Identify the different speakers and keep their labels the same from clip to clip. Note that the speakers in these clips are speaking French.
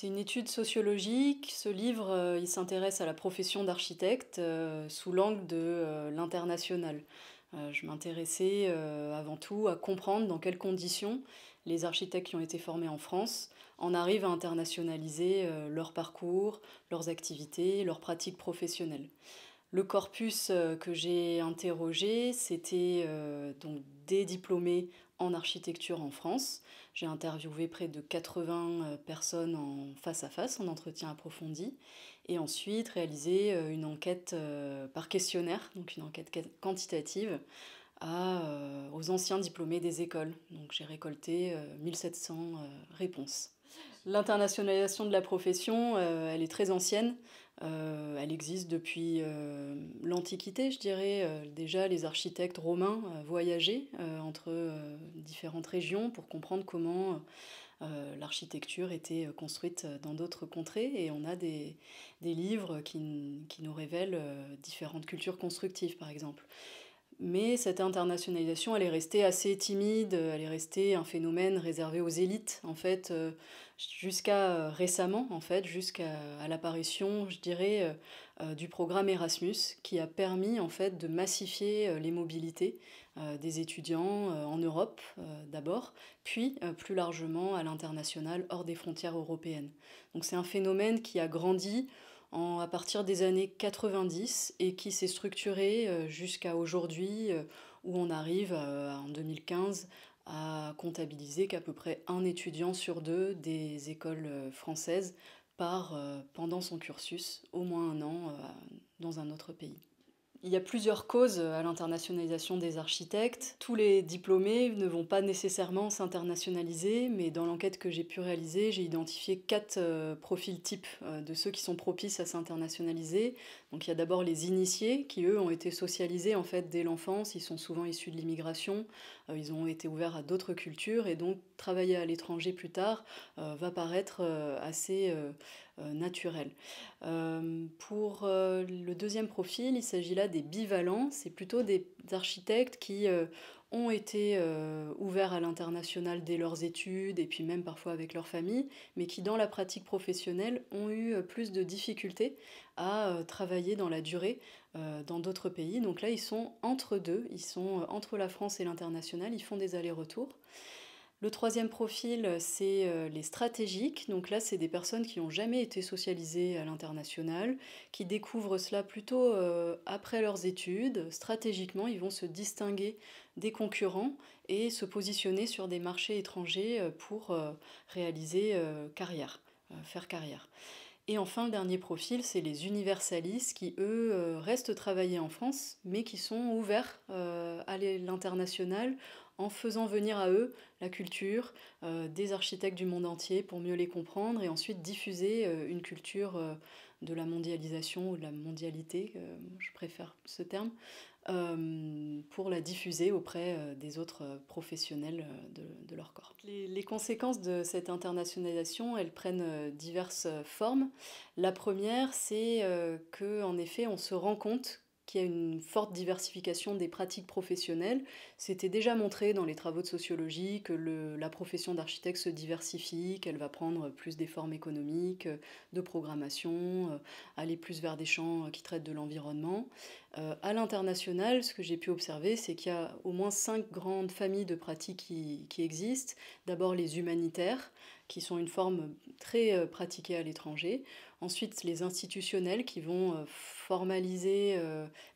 Speaker 1: c'est une étude sociologique. Ce livre, euh, il s'intéresse à la profession d'architecte euh, sous l'angle de euh, l'international. je m'intéressais avant tout à comprendre dans quelles conditions les architectes qui ont été formés en France en arrivent à internationaliser leur parcours, leurs activités, leurs pratiques professionnelles. Le corpus que j'ai interrogé, c'était donc des diplômés en architecture en France. J'ai interviewé près de 80 euh, personnes en face à face, en entretien approfondi, et ensuite réalisé euh, une enquête euh, par questionnaire, donc une enquête quantitative, aux anciens diplômés des écoles. Donc j'ai récolté 1700 réponses. L'internationalisation de la profession, elle est très ancienne. Euh, elle existe depuis euh, l'Antiquité, je dirais. Euh, déjà, les architectes romains voyageaient entre différentes régions pour comprendre comment l'architecture était construite dans d'autres contrées. Et on a des, des livres qui, qui, nous révèlent différentes cultures constructives, par exemple. Mais cette internationalisation, elle est restée assez timide, euh, elle est restée un phénomène réservé aux élites, en fait, euh, jusqu'à euh, récemment, en fait, jusqu'à l'apparition, je dirais, du programme Erasmus, qui a permis, en fait, de massifier les mobilités des étudiants en Europe, d'abord, puis plus largement à l'international, hors des frontières européennes. Donc c'est un phénomène qui a grandi à partir des années 90 et qui s'est structurée euh, jusqu'à aujourd'hui euh, où on arrive euh, en 2015 à comptabiliser qu'à peu près un étudiant sur deux des écoles françaises part pendant son cursus au moins un an dans un autre pays. Il y a plusieurs causes à l'internationalisation des architectes. Tous les diplômés ne vont pas nécessairement s'internationaliser, mais dans l'enquête que j'ai pu réaliser, j'ai identifié quatre euh, profils types euh, de ceux qui sont propices à s'internationaliser. Donc il y a d'abord les initiés qui eux ont été socialisés en fait dès l'enfance, ils sont souvent issus de l'immigration, euh, ils ont été ouverts à d'autres cultures et donc travailler à l'étranger plus tard va paraître assez naturel. pour le deuxième profil, il s'agit là des bivalents, c'est plutôt des architectes qui euh, ont été euh, ouverts à l'international dès leurs études et puis même parfois avec leur famille, mais qui dans la pratique professionnelle ont eu euh, plus de difficultés à travailler dans la durée dans d'autres pays. Donc là, ils sont entre deux, ils sont entre la France et l'international, ils font des allers-retours. Le troisième profil, c'est euh, les stratégiques. Donc là, c'est des personnes qui n'ont jamais été socialisées à l'international, qui découvrent cela plutôt euh, après leurs études. Stratégiquement, ils vont se distinguer des concurrents et se positionner sur des marchés étrangers euh, pour réaliser carrière, faire carrière. Et enfin, le dernier profil, c'est les universalistes qui, eux, restent travailler en France, mais qui sont ouverts à l'international en faisant venir à eux la culture euh, des architectes du monde entier pour mieux les comprendre et ensuite diffuser euh, une culture euh, de la mondialisation ou de la mondialité, je préfère ce terme, pour la diffuser auprès des autres professionnels de, leur corps. Les, les, conséquences de cette internationalisation, elles prennent diverses formes. La première, c'est que en effet, on se rend compte qu'il y a une forte diversification des pratiques professionnelles. C'était déjà montré dans les travaux de sociologie que la profession d'architecte se diversifie, qu'elle va prendre plus des formes économiques, euh, de programmation, euh, aller plus vers des champs euh, qui traitent de l'environnement. Euh, à l'international, ce que j'ai pu observer, c'est qu'il y a au moins cinq grandes familles de pratiques qui existent. D'abord les humanitaires, qui sont une forme très euh, pratiquée à l'étranger. Ensuite, les institutionnels qui vont euh, formaliser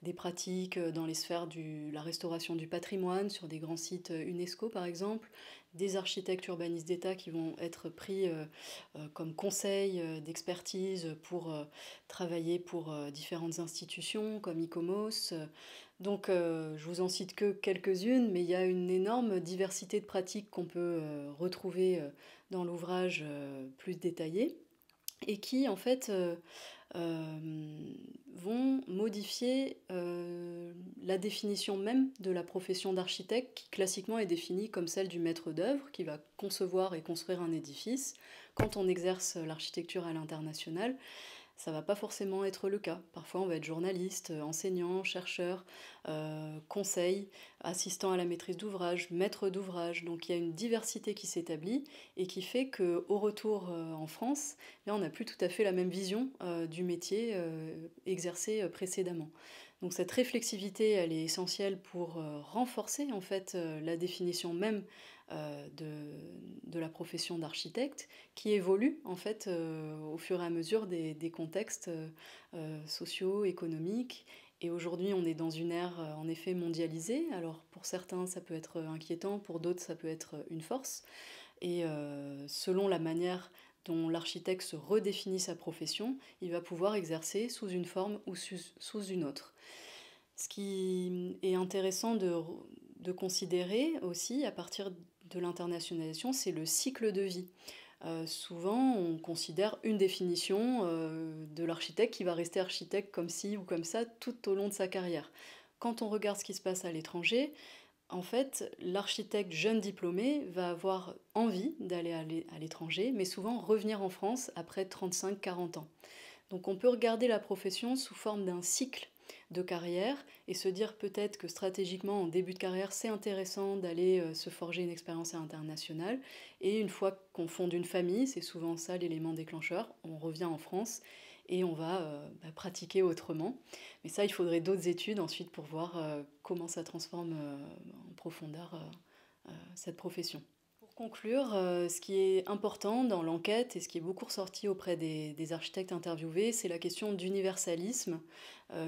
Speaker 1: des pratiques dans les sphères de la restauration du patrimoine, sur des grands sites UNESCO par exemple, des architectes urbanistes d'État qui vont être pris euh, euh, comme conseil euh, d'expertise pour travailler pour différentes institutions comme ICOMOS. Donc je vous en cite que quelques-unes, mais il y a une énorme diversité de pratiques qu'on peut retrouver dans l'ouvrage plus détaillé et qui en fait euh, euh, vont modifier euh, la définition même de la profession d'architecte qui classiquement est définie comme celle du maître d'œuvre qui va concevoir et construire un édifice quand on exerce l'architecture à l'international ça va pas forcément être le cas. Parfois, on va être journaliste, euh, enseignant, chercheur, euh, conseil, assistant à la maîtrise d'ouvrage, maître d'ouvrage. Donc, il y a une diversité qui s'établit et qui fait que, au retour euh, en France, on n'a plus tout à fait la même vision du métier exercé précédemment cette réflexivité, elle est essentielle pour euh, renforcer en fait euh, la définition même euh, de, la profession d'architecte, qui évolue en fait au fur et à mesure des, des contextes sociaux, économiques. Et aujourd'hui, on est dans une ère en effet mondialisée. Alors pour certains, ça peut être inquiétant, pour d'autres, ça peut être une force. Et selon la manière dont l'architecte se redéfinit sa profession, il va pouvoir exercer sous une forme ou sous une autre. Ce qui est intéressant de, considérer aussi à partir de l'internationalisation, c'est le cycle de vie. Euh, souvent, on considère une définition euh, de l'architecte qui va rester architecte comme ci ou comme ça tout au long de sa carrière. Quand on regarde ce qui se passe à l'étranger, en fait, l'architecte jeune diplômé va avoir envie d'aller à l'étranger, mais souvent revenir en France après 35-40 ans. Donc on peut regarder la profession sous forme d'un cycle de carrière et se dire peut-être que stratégiquement en début de carrière c'est intéressant d'aller euh, se forger une expérience internationale. et une fois qu'on fonde une famille, c'est souvent ça l'élément déclencheur, on revient en France et on va euh, bah, pratiquer autrement. Mais ça, il faudrait d'autres études ensuite pour voir euh, comment ça transforme euh, en profondeur cette profession. Pour conclure, ce qui est important dans l'enquête et ce qui est beaucoup ressorti auprès des, des architectes interviewés, c'est la question d'universalisme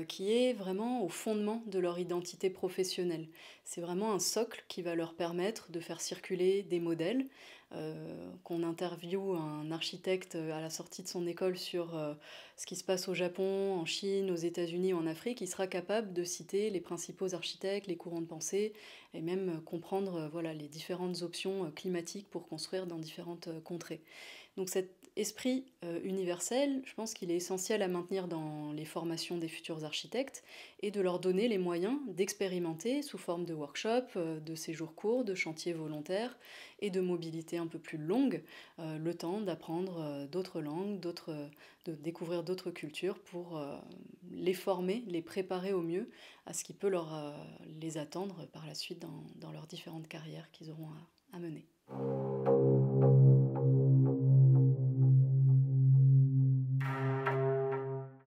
Speaker 1: qui est vraiment au fondement de leur identité professionnelle. C'est vraiment un socle qui va leur permettre de faire circuler des modèles, euh, qu'on interviewe un architecte à la sortie de son école sur euh, ce qui se passe au Japon, en Chine, aux États-Unis, en Afrique, il sera capable de citer les principaux architectes, les courants de pensée et même comprendre euh, voilà, les différentes options climatiques pour construire dans différentes contrées. Donc cette esprit euh, universel, je pense qu'il est essentiel à maintenir dans les formations des futurs architectes et de leur donner les moyens d'expérimenter sous forme de workshops, euh, de séjours courts, de chantiers volontaires et de mobilité un peu plus longue, euh, le temps d'apprendre d'autres langues, de découvrir d'autres cultures pour les former, les préparer au mieux à ce qui peut leur, les attendre par la suite dans, leurs différentes carrières qu'ils auront à mener.